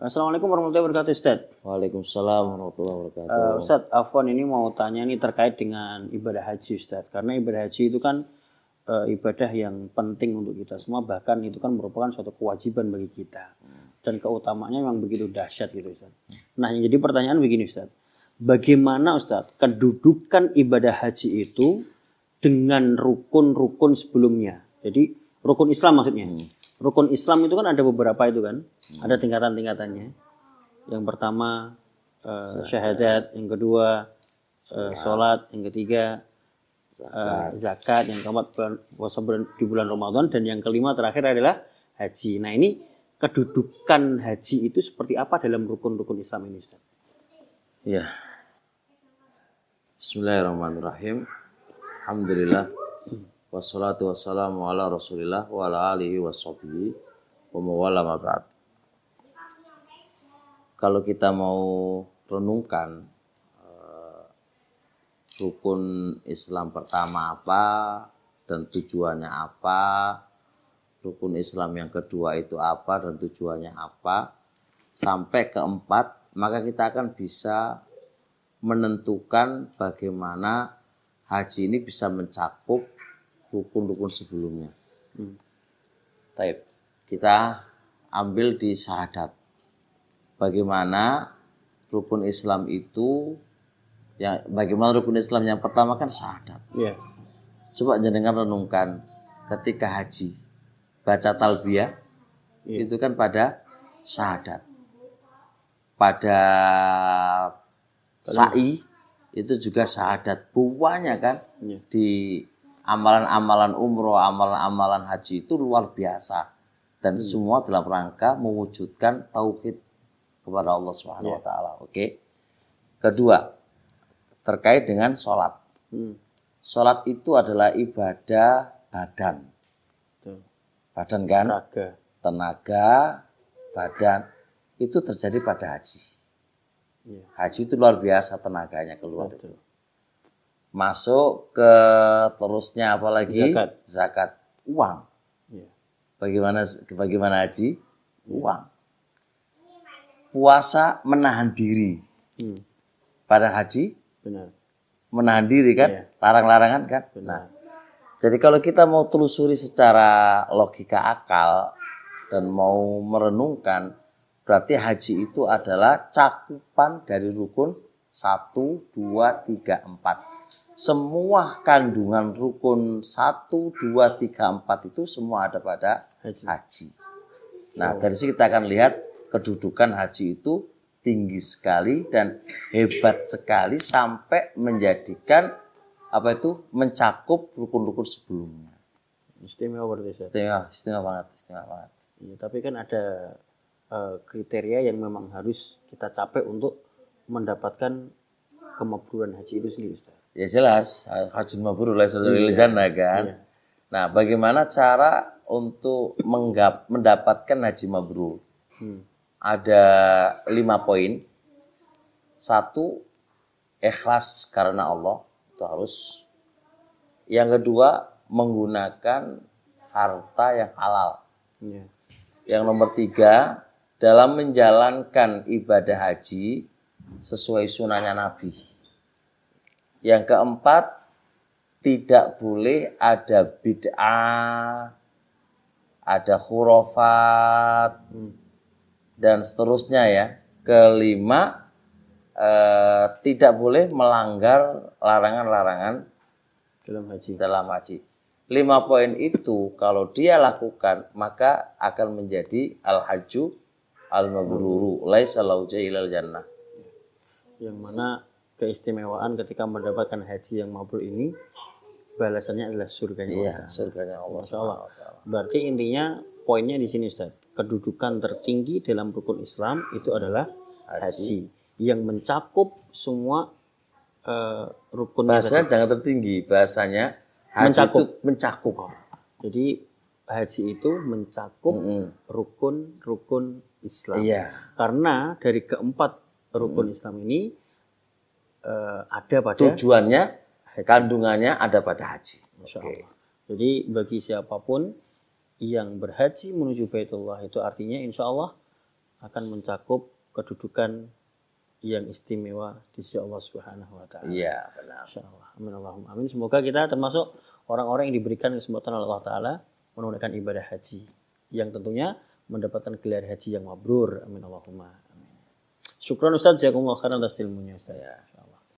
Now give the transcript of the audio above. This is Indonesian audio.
Assalamualaikum warahmatullahi wabarakatuh Ustaz. Waalaikumsalam warahmatullahi wabarakatuh. Uh, Ustaz, Afwan ini mau tanya nih terkait dengan ibadah haji Ustaz. Karena ibadah haji itu kan uh, ibadah yang penting untuk kita semua bahkan itu kan merupakan suatu kewajiban bagi kita. Dan keutamanya memang begitu dahsyat gitu Ustaz. Nah, jadi pertanyaan begini Ustaz. Bagaimana Ustaz kedudukan ibadah haji itu dengan rukun-rukun sebelumnya? Jadi rukun Islam maksudnya. Hmm rukun Islam itu kan ada beberapa itu kan, hmm. ada tingkatan-tingkatannya. Yang pertama uh, syahadat, yang kedua uh, sholat, yang ketiga uh, zakat, yang keempat puasa di bulan Ramadan, dan yang kelima terakhir adalah haji. Nah ini kedudukan haji itu seperti apa dalam rukun-rukun Islam ini Ustaz? Ya. Bismillahirrahmanirrahim. Alhamdulillah. Wassalatu wassalamu ala rasulillah wa ala alihi wa sahbihi wa Kalau kita mau renungkan eh, rukun Islam pertama apa dan tujuannya apa, rukun Islam yang kedua itu apa dan tujuannya apa, sampai keempat, maka kita akan bisa menentukan bagaimana haji ini bisa mencakup dukun-dukun sebelumnya. Hmm. Taip. Kita ambil di syahadat. Bagaimana rukun Islam itu yang bagaimana rukun Islam yang pertama kan syahadat. Yes. Coba jenengan renungkan ketika haji baca talbiyah yes. Iya. itu kan pada syahadat. Pada sa'i itu juga syahadat buahnya kan iya. di amalan-amalan umroh, amalan-amalan haji itu luar biasa dan hmm. semua dalam rangka mewujudkan tauhid kepada Allah Subhanahu wa ya. taala. Oke. Kedua, terkait dengan sholat. Hmm. Sholat itu adalah ibadah badan. Hmm. Badan kan? Tenaga. Tenaga, badan. Itu terjadi pada haji. Yeah. Haji itu luar biasa tenaganya keluar Betul masuk ke terusnya apalagi zakat, zakat uang. Iya. Bagaimana bagaimana haji? Iya. Uang. Puasa menahan diri. Hmm. Pada haji? Benar. Menahan diri kan? Yeah. Larang-larangan kan? Nah, Benar. Nah, jadi kalau kita mau telusuri secara logika akal dan mau merenungkan, berarti haji itu adalah cakupan dari rukun satu dua tiga empat semua kandungan rukun 1, 2, 3, 4 itu semua ada pada haji. haji. Nah, dari sini kita akan lihat kedudukan haji itu tinggi sekali dan hebat sekali sampai menjadikan apa itu mencakup rukun-rukun sebelumnya. Istimewa berarti saya. Istimewa, istimewa banget, istimewa banget. Ya, tapi kan ada uh, kriteria yang memang harus kita capai untuk mendapatkan kemakruhan haji itu sendiri Ustaz? Ya jelas, haji mabrur lah iya. kan. Iya. Nah, bagaimana cara untuk menggap, mendapatkan haji mabrur? Hmm. Ada lima poin. Satu, ikhlas karena Allah itu harus. Yang kedua, menggunakan harta yang halal. Iya. Yang nomor tiga, dalam menjalankan ibadah haji sesuai sunnahnya Nabi. Yang keempat, tidak boleh ada bid'ah, ada khurafat, hmm. dan seterusnya ya. Kelima, eh, tidak boleh melanggar larangan-larangan dalam haji. Dalam haji. Lima poin itu kalau dia lakukan maka akan menjadi al-haju al-mabruru laisa jannah. Yang mana keistimewaan ketika mendapatkan haji yang mabrur ini balasannya adalah surganya iya, Allah. surganya Allah. Masya Allah. Berarti intinya poinnya di sini Ustaz. Kedudukan tertinggi dalam rukun Islam itu adalah haji, haji yang mencakup semua uh, rukun. Bahasanya jangan tertinggi, bahasanya haji mencakup. itu mencakup. Oh. Jadi haji itu mencakup rukun-rukun Islam. Iya. Karena dari keempat rukun mm -hmm. Islam ini uh, ada pada tujuannya, haji. kandungannya ada pada haji. okay. Jadi bagi siapapun yang berhaji menuju Baitullah itu artinya insya Allah akan mencakup kedudukan yang istimewa di sisi Allah Subhanahu wa taala. Iya, benar. Allah. Amin Allahumma amin. Semoga kita termasuk orang-orang yang diberikan kesempatan oleh Allah taala menunaikan ibadah haji yang tentunya mendapatkan gelar haji yang mabrur. Amin Allahumma amin. Syukran Ustaz, jazakumullah khairan atas ilmunya saya.